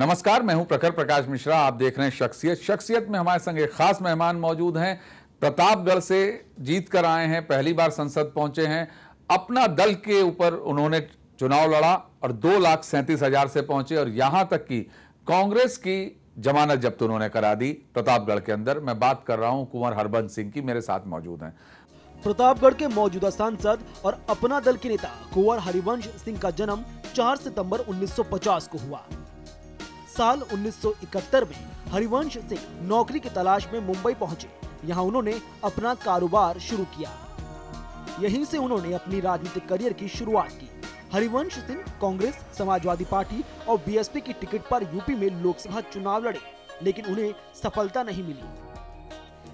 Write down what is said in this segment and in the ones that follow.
नमस्कार मैं हूं प्रखर प्रकाश मिश्रा आप देख रहे हैं शख्सियत शख्सियत में हमारे संग एक खास मेहमान मौजूद हैं प्रतापगढ़ से जीत कर आए हैं पहली बार संसद पहुंचे हैं अपना दल के ऊपर उन्होंने चुनाव लड़ा और दो लाख सैंतीस हजार से पहुंचे और यहां तक कि कांग्रेस की जमानत जब्त उन्होंने करा दी प्रतापगढ़ के अंदर मैं बात कर रहा हूँ कुंवर हरबंस सिंह की मेरे साथ मौजूद है प्रतापगढ़ के मौजूदा सांसद और अपना दल के नेता कुंवर हरिवंश सिंह का जन्म 4 सितंबर 1950 को हुआ साल 1971 में हरिवंश सिंह नौकरी की तलाश में मुंबई पहुंचे यहां उन्होंने अपना कारोबार शुरू किया यहीं से उन्होंने अपनी राजनीतिक करियर की शुरुआत की हरिवंश सिंह कांग्रेस समाजवादी पार्टी और बीएसपी की टिकट पर यूपी में लोकसभा चुनाव लड़े लेकिन उन्हें सफलता नहीं मिली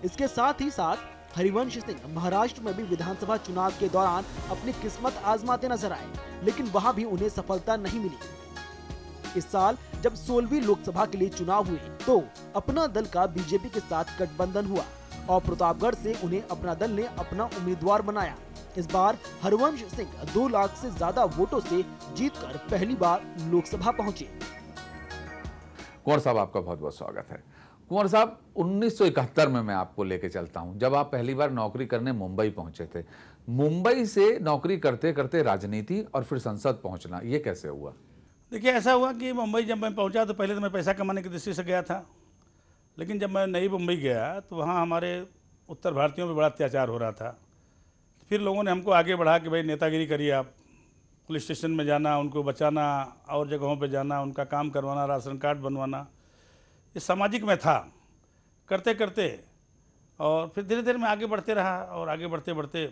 इसके साथ ही साथ हरिवंश सिंह महाराष्ट्र में भी विधानसभा चुनाव के दौरान अपनी किस्मत आजमाते नजर आए लेकिन वहां भी उन्हें सफलता नहीं मिली इस साल जब सोलहवीं लोकसभा के लिए चुनाव हुए तो अपना दल का बीजेपी के साथ गठबंधन हुआ और प्रतापगढ़ से उन्हें अपना दल ने अपना उम्मीदवार बनाया इस बार हरवंश सिंह दो लाख से ज्यादा वोटों से जीतकर पहली बार लोकसभा पहुंचे कुंवर साहब आपका बहुत बहुत स्वागत है कुंवर साहब 1971 में मैं आपको लेके चलता हूं जब आप पहली बार नौकरी करने मुंबई पहुंचे थे मुंबई से नौकरी करते करते राजनीति और फिर संसद पहुंचना ये कैसे हुआ देखिए ऐसा हुआ कि मुंबई जब मैं पहुंचा तो पहले तो मैं पैसा कमाने की दृष्टि से गया था लेकिन जब मैं नई मुंबई गया तो वहाँ हमारे उत्तर भारतीयों पर बड़ा अत्याचार हो रहा था फिर लोगों ने हमको आगे बढ़ा कि भाई नेतागिरी करिए आप पुलिस स्टेशन में जाना उनको बचाना और जगहों पर जाना उनका काम करवाना राशन कार्ड बनवाना ये सामाजिक में था करते करते और फिर धीरे धीरे मैं आगे बढ़ते रहा और आगे बढ़ते बढ़ते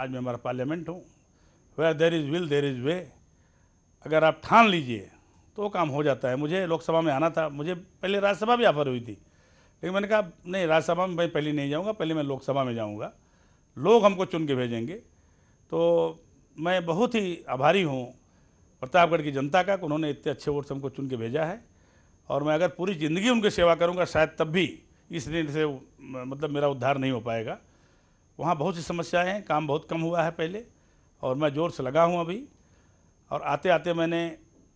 आज मैं हमारा पार्लियामेंट हूँ where there is will there is way अगर आप ठान लीजिए तो काम हो जाता है मुझे लोकसभा में आना था मुझे पहले राज्यसभा भी ऑफर हुई थी लेकिन मैंने कहा नहीं राज्यसभा में मैं पहले नहीं जाऊँगा पहले मैं लोकसभा में जाऊँगा लोग हमको चुन के भेजेंगे तो मैं बहुत ही आभारी हूँ प्रतापगढ़ की जनता का उन्होंने इतने अच्छे वोट हमको चुन के भेजा है और मैं अगर पूरी ज़िंदगी उनकी सेवा करूँगा शायद तब भी इस ऋण से मतलब मेरा उद्धार नहीं हो पाएगा वहाँ बहुत सी समस्याएँ हैं काम बहुत कम हुआ है पहले और मैं ज़ोर से लगा हूँ अभी और आते आते मैंने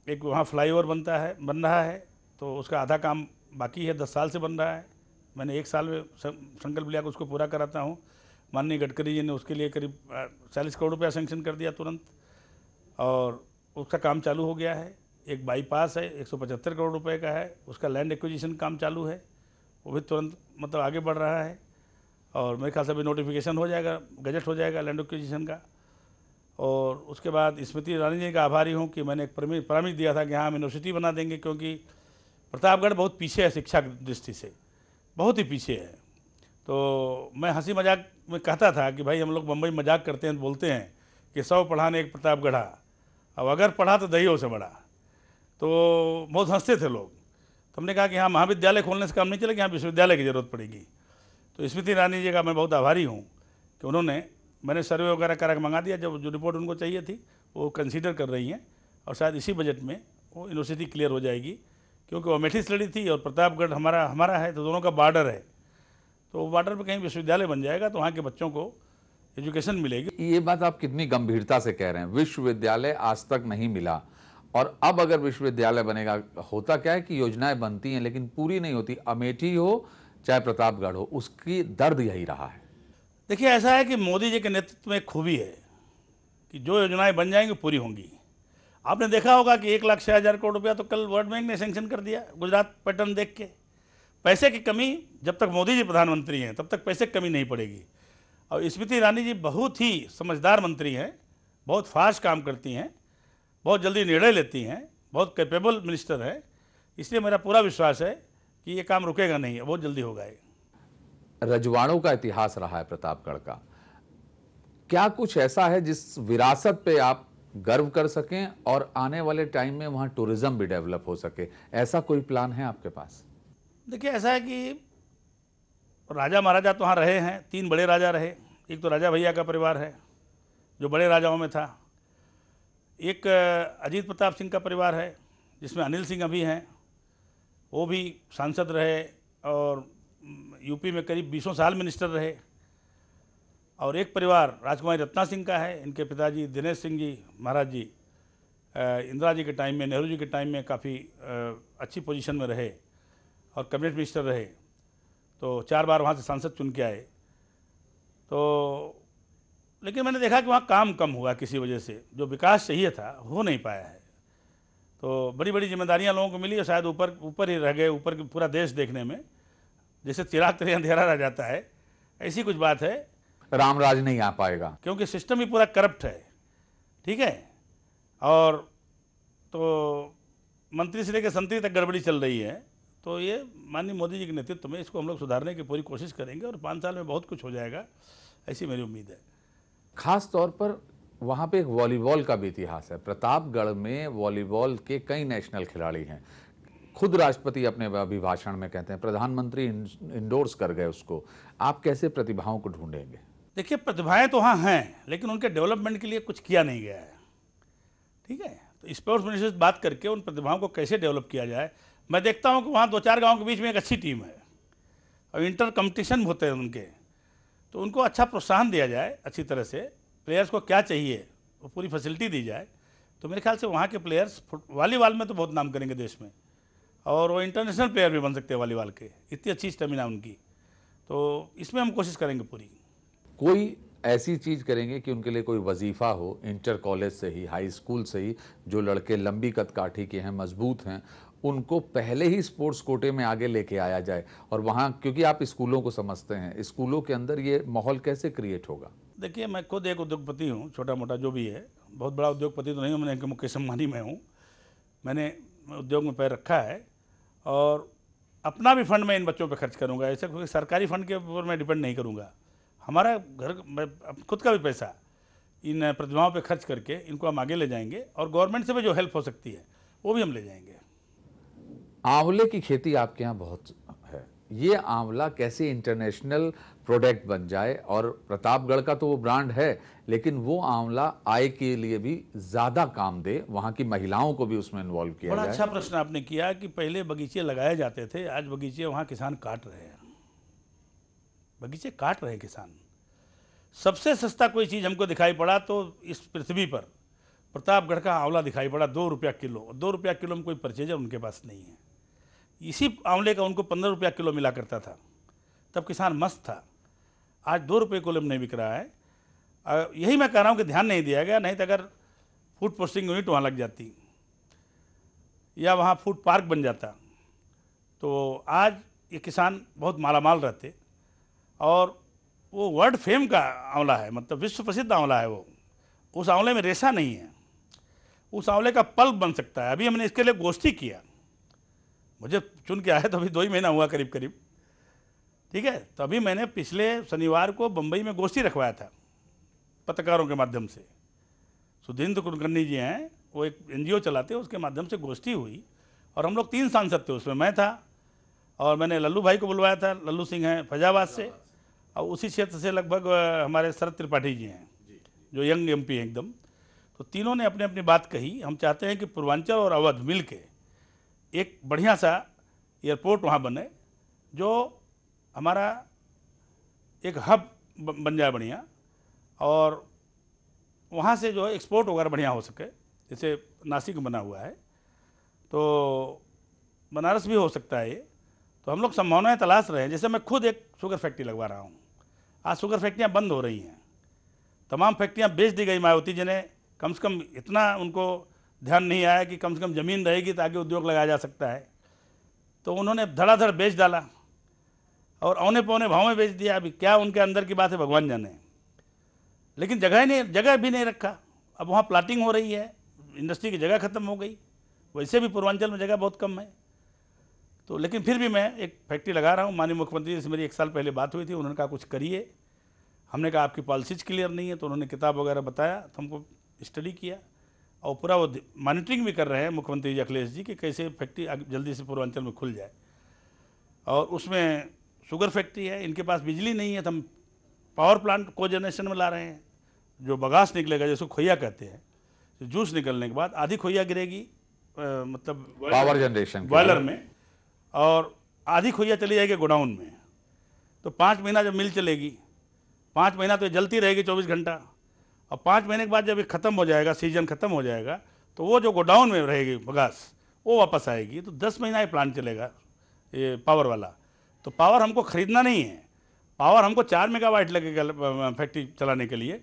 एक वहाँ फ्लाईओवर बनता है बन रहा है तो उसका आधा काम बाकी है दस साल से बन रहा है मैंने एक साल में संकल्प लिया उसको पूरा कराता हूँ माननीय गडकरी जी ने उसके लिए करीब चालीस करोड़ रुपया सेंक्शन कर दिया तुरंत और उसका काम चालू हो गया है एक बाईपास है एक करोड़ रुपये का है उसका लैंड एक्विजिशन काम चालू है वो भी तुरंत मतलब आगे बढ़ रहा है और मेरे ख्याल से अभी नोटिफिकेशन हो जाएगा गजट हो जाएगा लैंड एक्विजिशन का और उसके बाद स्मृति ईरानी जी का आभारी हूँ कि मैंने एक परामिश दिया था कि हाँ हम यूनिवर्सिटी बना देंगे क्योंकि प्रतापगढ़ बहुत पीछे है शिक्षा की दृष्टि से बहुत ही पीछे है तो मैं हंसी मजाक में कहता था कि भाई हम लोग बम्बई मजाक करते हैं बोलते हैं कि सौ पढ़ाने एक प्रतापगढ़ा अब अगर पढ़ा तो दही से बड़ा तो बहुत हंसते थे लोग तो हमने कहा कि हाँ महाविद्यालय खोलने से काम नहीं चलेगा यहाँ विश्वविद्यालय की जरूरत पड़ेगी तो स्मृति ईरानी जी का मैं बहुत आभारी हूँ कि उन्होंने मैंने सर्वे वगैरह करा के मंगा दिया जब जो रिपोर्ट उनको चाहिए थी वो कंसीडर कर रही हैं और शायद इसी बजट में वो यूनिवर्सिटी क्लियर हो जाएगी क्योंकि वो अमेठी स्टडी थी और प्रतापगढ़ हमारा हमारा है तो दोनों का बॉर्डर है तो बॉर्डर पर कहीं विश्वविद्यालय बन जाएगा तो वहाँ के बच्चों को एजुकेशन मिलेगी ये बात आप कितनी गंभीरता से कह रहे हैं विश्वविद्यालय आज तक नहीं मिला और अब अगर विश्वविद्यालय बनेगा होता क्या है कि योजनाएं बनती हैं लेकिन पूरी नहीं होती अमेठी हो चाहे प्रतापगढ़ हो उसकी दर्द यही रहा है देखिए ऐसा है कि मोदी जी के नेतृत्व में खूबी है कि जो योजनाएं बन जाएंगी पूरी होंगी आपने देखा होगा कि एक लाख छः हज़ार करोड़ रुपया तो कल वर्ल्ड बैंक ने सेंक्शन कर दिया गुजरात पैटर्न देख के पैसे की कमी जब तक मोदी जी प्रधानमंत्री हैं तब तक पैसे की कमी नहीं पड़ेगी और स्मृति ईरानी जी बहुत ही समझदार मंत्री हैं बहुत फास्ट काम करती हैं बहुत जल्दी निर्णय लेती हैं बहुत कैपेबल मिनिस्टर हैं इसलिए मेरा पूरा विश्वास है कि ये काम रुकेगा नहीं बहुत जल्दी होगा ये रजवाड़ों का इतिहास रहा है प्रतापगढ़ का क्या कुछ ऐसा है जिस विरासत पे आप गर्व कर सकें और आने वाले टाइम में वहाँ टूरिज़्म भी डेवलप हो सके ऐसा कोई प्लान है आपके पास देखिए ऐसा है कि राजा महाराजा तो वहाँ रहे हैं तीन बड़े राजा रहे एक तो राजा भैया का परिवार है जो बड़े राजाओं में था एक अजीत प्रताप सिंह का परिवार है जिसमें अनिल सिंह अभी हैं वो भी सांसद रहे और यूपी में करीब बीसों साल मिनिस्टर रहे और एक परिवार राजकुमारी रत्ना सिंह का है इनके पिताजी दिनेश सिंह जी महाराज जी इंदिरा जी के टाइम में नेहरू जी के टाइम में काफ़ी अच्छी पोजीशन में रहे और कैबिनेट मिनिस्टर रहे तो चार बार वहाँ से सांसद चुन के आए तो लेकिन मैंने देखा कि वहाँ काम कम हुआ किसी वजह से जो विकास चाहिए था हो नहीं पाया है तो बड़ी बड़ी जिम्मेदारियाँ लोगों को मिली और शायद ऊपर ऊपर ही रह गए ऊपर पूरा देश देखने में जैसे चिराग तिर अंधेरा रह जाता है ऐसी कुछ बात है रामराज नहीं आ पाएगा क्योंकि सिस्टम ही पूरा करप्ट है ठीक है और तो मंत्री से लेकर संतरी तक गड़बड़ी चल रही है तो ये माननीय मोदी जी के नेतृत्व में इसको हम लोग सुधारने की पूरी कोशिश करेंगे और पाँच साल में बहुत कुछ हो जाएगा ऐसी मेरी उम्मीद है खास तौर पर वहाँ पे एक वॉलीबॉल का भी इतिहास है प्रतापगढ़ में वॉलीबॉल के कई नेशनल खिलाड़ी हैं खुद राष्ट्रपति अपने अभिभाषण में कहते हैं प्रधानमंत्री इंडोर्स कर गए उसको आप कैसे प्रतिभाओं को ढूंढेंगे देखिए प्रतिभाएं तो वहाँ हैं लेकिन उनके डेवलपमेंट के लिए कुछ किया नहीं गया है ठीक है तो स्पोर्ट्स मिनिस्टर से बात करके उन प्रतिभाओं को कैसे डेवलप किया जाए मैं देखता हूँ कि वहाँ दो चार गाँव के बीच में एक अच्छी टीम है और इंटर कम्पटिशन होते हैं उनके तो उनको अच्छा प्रोत्साहन दिया जाए अच्छी तरह से प्लेयर्स को क्या चाहिए वो पूरी फैसिलिटी दी जाए तो मेरे ख्याल से वहाँ के प्लेयर्स वॉलीबॉल में तो बहुत नाम करेंगे देश में और वो इंटरनेशनल प्लेयर भी बन सकते हैं वॉलीबॉल के इतनी अच्छी स्टेमिना उनकी तो इसमें हम कोशिश करेंगे पूरी कोई ऐसी चीज़ करेंगे कि उनके लिए कोई वजीफ़ा हो इंटर कॉलेज से ही हाई स्कूल से ही जो लड़के लंबी कद काठी के हैं मजबूत हैं उनको पहले ही स्पोर्ट्स कोटे में आगे लेके आया जाए और वहाँ क्योंकि आप स्कूलों को समझते हैं स्कूलों के अंदर ये माहौल कैसे क्रिएट होगा देखिए मैं खुद एक उद्योगपति हूँ छोटा मोटा जो भी है बहुत बड़ा उद्योगपति तो नहीं हूँ मैंने मुकेश अंबानी में हूँ मैंने उद्योग में पैर रखा है और अपना भी फंड मैं इन बच्चों पर खर्च करूँगा ऐसे क्योंकि सरकारी फंड के ऊपर मैं डिपेंड नहीं करूँगा हमारा घर मैं खुद का भी पैसा इन प्रतिभाओं पर खर्च करके इनको हम आगे ले जाएंगे और गवर्नमेंट से भी जो हेल्प हो सकती है वो भी हम ले जाएंगे आंवले की खेती आपके यहाँ बहुत ये आंवला कैसे इंटरनेशनल प्रोडक्ट बन जाए और प्रतापगढ़ का तो वो ब्रांड है लेकिन वो आंवला आय के लिए भी ज़्यादा काम दे वहाँ की महिलाओं को भी उसमें इन्वॉल्व किया बड़ा अच्छा प्रश्न आपने किया कि पहले बगीचे लगाए जाते थे आज बगीचे वहाँ किसान काट रहे हैं बगीचे काट रहे हैं किसान सबसे सस्ता कोई चीज़ हमको दिखाई पड़ा तो इस पृथ्वी पर प्रतापगढ़ का आंवला दिखाई पड़ा दो रुपया किलो दो रुपया किलो में कोई परचेजर उनके पास नहीं है इसी आंवले का उनको पंद्रह रुपया किलो मिला करता था तब किसान मस्त था आज दो रुपये किलो में नहीं बिक रहा है यही मैं कह रहा हूँ कि ध्यान नहीं दिया गया नहीं तो अगर फूड प्रोसेसिंग यूनिट वहाँ लग जाती या वहाँ फूड पार्क बन जाता तो आज ये किसान बहुत मालामाल रहते और वो वर्ल्ड फेम का आंवला है मतलब विश्व प्रसिद्ध आंवला है वो उस आंवले में रेशा नहीं है उस आंवले का पल्प बन सकता है अभी हमने इसके लिए गोष्ठी किया मुझे चुन के आया तो अभी दो ही महीना हुआ करीब करीब ठीक है तो अभी मैंने पिछले शनिवार को बम्बई में गोष्ठी रखवाया था पत्रकारों के माध्यम से सुधींद्र कुलकर्णी जी हैं वो एक एनजीओ चलाते हैं उसके माध्यम से गोष्ठी हुई और हम लोग तीन सांसद थे उसमें मैं था और मैंने लल्लू भाई को बुलवाया था लल्लू सिंह हैं फैजाबाद से और उसी क्षेत्र से लगभग हमारे शरद त्रिपाठी जी हैं जो यंग एमपी हैं एकदम तो तीनों ने अपने अपनी बात कही हम चाहते हैं कि पूर्वांचल और अवध मिल के एक बढ़िया सा एयरपोर्ट वहाँ बने जो हमारा एक हब बन जाए बढ़िया और वहाँ से जो एक्सपोर्ट वगैरह बढ़िया हो सके जैसे नासिक में बना हुआ है तो बनारस भी हो सकता है ये तो हम लोग संभावनाएं तलाश रहे हैं जैसे मैं खुद एक शुगर फैक्ट्री लगवा रहा हूँ आज शुगर फैक्ट्रियाँ बंद हो रही हैं तमाम फैक्ट्रियाँ बेच दी गई मायावती जी ने कम से कम इतना उनको ध्यान नहीं आया कि कम से कम ज़मीन रहेगी ताकि उद्योग लगाया जा सकता है तो उन्होंने धड़ाधड़ बेच डाला और औने पौने भाव में बेच दिया अभी क्या उनके अंदर की बात है भगवान जाने लेकिन जगह नहीं जगह भी नहीं रखा अब वहाँ प्लाटिंग हो रही है इंडस्ट्री की जगह ख़त्म हो गई वैसे भी पूर्वांचल में जगह बहुत कम है तो लेकिन फिर भी मैं एक फैक्ट्री लगा रहा हूँ माननीय मुख्यमंत्री जी से मेरी एक साल पहले बात हुई थी उन्होंने कहा कुछ करिए हमने कहा आपकी पॉलिसीज क्लियर नहीं है तो उन्होंने किताब वगैरह बताया तो हमको स्टडी किया और पूरा वो मॉनिटरिंग भी कर रहे हैं मुख्यमंत्री जी अखिलेश जी कि कैसे फैक्ट्री जल्दी से पूर्वांचल में खुल जाए और उसमें शुगर फैक्ट्री है इनके पास बिजली नहीं है तो हम पावर प्लांट को जनरेशन में ला रहे हैं जो बगास निकलेगा जैसे खोया कहते हैं तो जूस निकलने के बाद आधी खोया गिरेगी आ, मतलब पावर जनरेशन बॉयलर में और आधी खोया चली जाएगी गोडाउन में तो पाँच महीना जब मिल चलेगी पाँच महीना तो जलती रहेगी चौबीस घंटा और पाँच महीने के बाद जब ये ख़त्म हो जाएगा सीजन ख़त्म हो जाएगा तो वो जो गोडाउन में रहेगी बगास वो वापस आएगी तो दस महीना ये प्लांट चलेगा ये पावर वाला तो पावर हमको ख़रीदना नहीं है पावर हमको चार मेगावाट लगेगा फैक्ट्री चलाने के लिए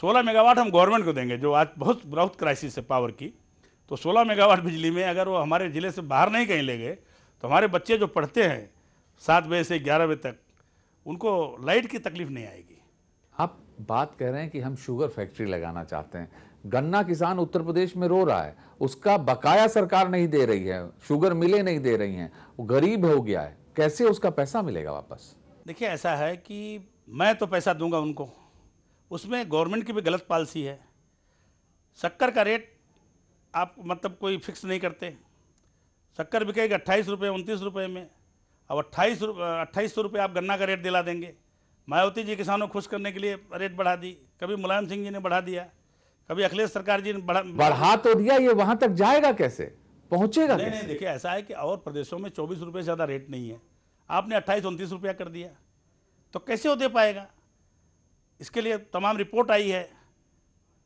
सोलह मेगावाट हम गवर्नमेंट को देंगे जो आज बहुत बहुत क्राइसिस है पावर की तो सोलह मेगावाट बिजली में अगर वो हमारे ज़िले से बाहर नहीं कहीं ले गए तो हमारे बच्चे जो पढ़ते हैं सात बजे से ग्यारह बजे तक उनको लाइट की तकलीफ नहीं आएगी आप बात कह रहे हैं कि हम शुगर फैक्ट्री लगाना चाहते हैं गन्ना किसान उत्तर प्रदेश में रो रहा है उसका बकाया सरकार नहीं दे रही है शुगर मिले नहीं दे रही हैं वो गरीब हो गया है कैसे उसका पैसा मिलेगा वापस देखिए ऐसा है कि मैं तो पैसा दूंगा उनको उसमें गवर्नमेंट की भी गलत पॉलिसी है शक्कर का रेट आप मतलब कोई फिक्स नहीं करते शक्कर बिकेगी अट्ठाईस रुपये उनतीस रुपये में अब अट्ठाईस अट्ठाईस सौ रुपये आप गन्ना का रेट दिला देंगे मायावती जी किसानों खुश करने के लिए रेट बढ़ा दी कभी मुलायम सिंह जी ने बढ़ा दिया कभी अखिलेश सरकार जी ने बढ़ा बढ़ा तो दिया ये वहां तक जाएगा कैसे पहुंचेगा नहीं नहीं देखिए ऐसा है कि और प्रदेशों में चौबीस रुपये से ज़्यादा रेट नहीं है आपने अट्ठाईस उनतीस रुपया कर दिया तो कैसे हो दे पाएगा इसके लिए तमाम रिपोर्ट आई है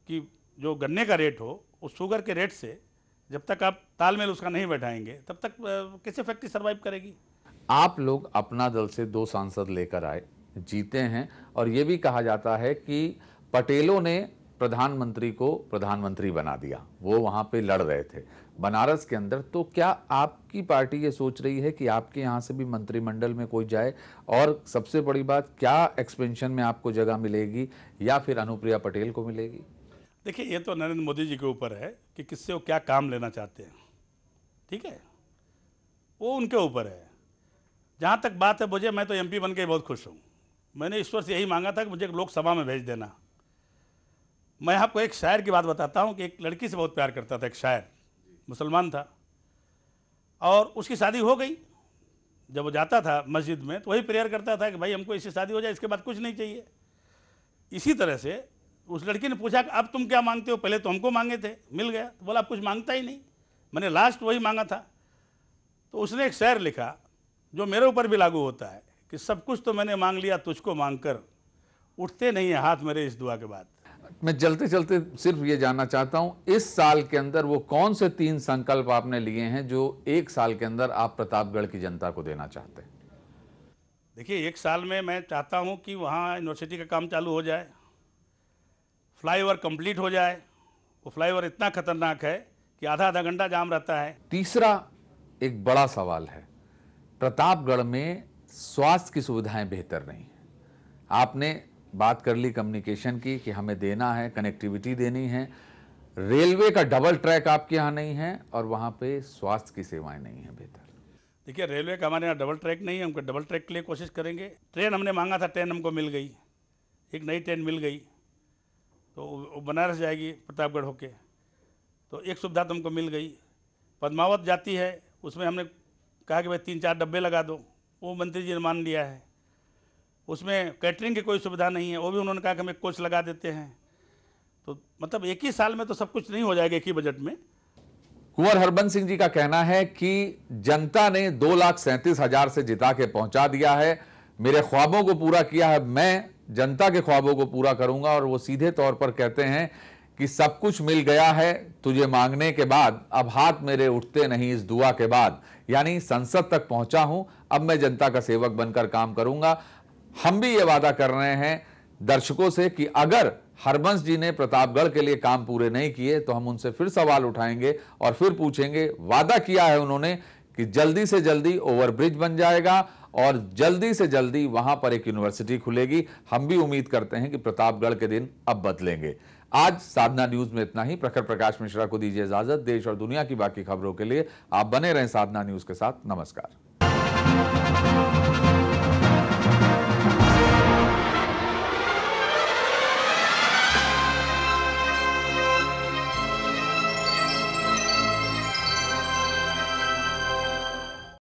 कि जो गन्ने का रेट हो उस शुगर के रेट से जब तक आप तालमेल उसका नहीं बैठाएंगे तब तक कैसे फैक्ट्री सर्वाइव करेगी आप लोग अपना दल से दो सांसद लेकर आए जीते हैं और ये भी कहा जाता है कि पटेलों ने प्रधानमंत्री को प्रधानमंत्री बना दिया वो वहाँ पे लड़ रहे थे बनारस के अंदर तो क्या आपकी पार्टी ये सोच रही है कि आपके यहाँ से भी मंत्रिमंडल में कोई जाए और सबसे बड़ी बात क्या एक्सपेंशन में आपको जगह मिलेगी या फिर अनुप्रिया पटेल को मिलेगी देखिए ये तो नरेंद्र मोदी जी के ऊपर है कि किससे वो क्या काम लेना चाहते हैं ठीक है वो उनके ऊपर है जहाँ तक बात है मुझे मैं तो एम बन के बहुत खुश हूँ मैंने ईश्वर से यही मांगा था कि मुझे एक लोकसभा में भेज देना मैं आपको एक शायर की बात बताता हूँ कि एक लड़की से बहुत प्यार करता था एक शायर मुसलमान था और उसकी शादी हो गई जब वो जाता था मस्जिद में तो वही प्रेयर करता था कि भाई हमको इससे शादी हो जाए इसके बाद कुछ नहीं चाहिए इसी तरह से उस लड़की ने पूछा कि अब तुम क्या मांगते हो पहले तो हमको मांगे थे मिल गया तो बोला अब कुछ मांगता ही नहीं मैंने लास्ट वही मांगा था तो उसने एक शायर लिखा जो मेरे ऊपर भी लागू होता है कि सब कुछ तो मैंने मांग लिया तुझको मांग कर उठते नहीं है हाथ मेरे इस दुआ के बाद मैं चलते चलते सिर्फ ये जानना चाहता हूँ इस साल के अंदर वो कौन से तीन संकल्प आपने लिए हैं जो एक साल के अंदर आप प्रतापगढ़ की जनता को देना चाहते हैं देखिए एक साल में मैं चाहता हूँ कि वहाँ यूनिवर्सिटी का काम चालू हो जाए फ्लाईओवर कंप्लीट हो जाए वो फ्लाईओवर इतना खतरनाक है कि आधा आधा घंटा जाम रहता है तीसरा एक बड़ा सवाल है प्रतापगढ़ में स्वास्थ्य की सुविधाएं बेहतर नहीं आपने बात कर ली कम्युनिकेशन की कि हमें देना है कनेक्टिविटी देनी है रेलवे का डबल ट्रैक आपके यहाँ नहीं है और वहाँ पे स्वास्थ्य की सेवाएं नहीं है बेहतर देखिए रेलवे का हमारे यहाँ डबल ट्रैक नहीं है हमको डबल ट्रैक के लिए कोशिश करेंगे ट्रेन हमने मांगा था ट्रेन हमको मिल गई एक नई ट्रेन मिल गई तो बनारस जाएगी प्रतापगढ़ होके तो एक सुविधा तो हमको मिल गई पद्मावत जाती है उसमें हमने कहा कि भाई तीन चार डब्बे लगा दो वो मंत्री जी ने मान लिया है उसमें कैटरिंग की कोई सुविधा नहीं है वो भी उन्होंने कहा कि हम एक कोच लगा देते हैं तो मतलब एक ही साल में तो सब कुछ नहीं हो जाएगा एक ही बजट में कुंवर हरबंस सिंह जी का कहना है कि जनता ने दो लाख सैंतीस हजार से जिता के पहुंचा दिया है मेरे ख्वाबों को पूरा किया है मैं जनता के ख्वाबों को पूरा करूंगा और वो सीधे तौर पर कहते हैं कि सब कुछ मिल गया है तुझे मांगने के बाद अब हाथ मेरे उठते नहीं इस दुआ के बाद यानी संसद तक पहुंचा हूं अब मैं जनता का सेवक बनकर काम करूंगा हम भी ये वादा कर रहे हैं दर्शकों से कि अगर हरबंस जी ने प्रतापगढ़ के लिए काम पूरे नहीं किए तो हम उनसे फिर सवाल उठाएंगे और फिर पूछेंगे वादा किया है उन्होंने कि जल्दी से जल्दी ओवरब्रिज बन जाएगा और जल्दी से जल्दी वहां पर एक यूनिवर्सिटी खुलेगी हम भी उम्मीद करते हैं कि प्रतापगढ़ के दिन अब बदलेंगे आज साधना न्यूज में इतना ही प्रखर प्रकाश मिश्रा को दीजिए इजाजत देश और दुनिया की बाकी खबरों के लिए आप बने रहें साधना न्यूज के साथ नमस्कार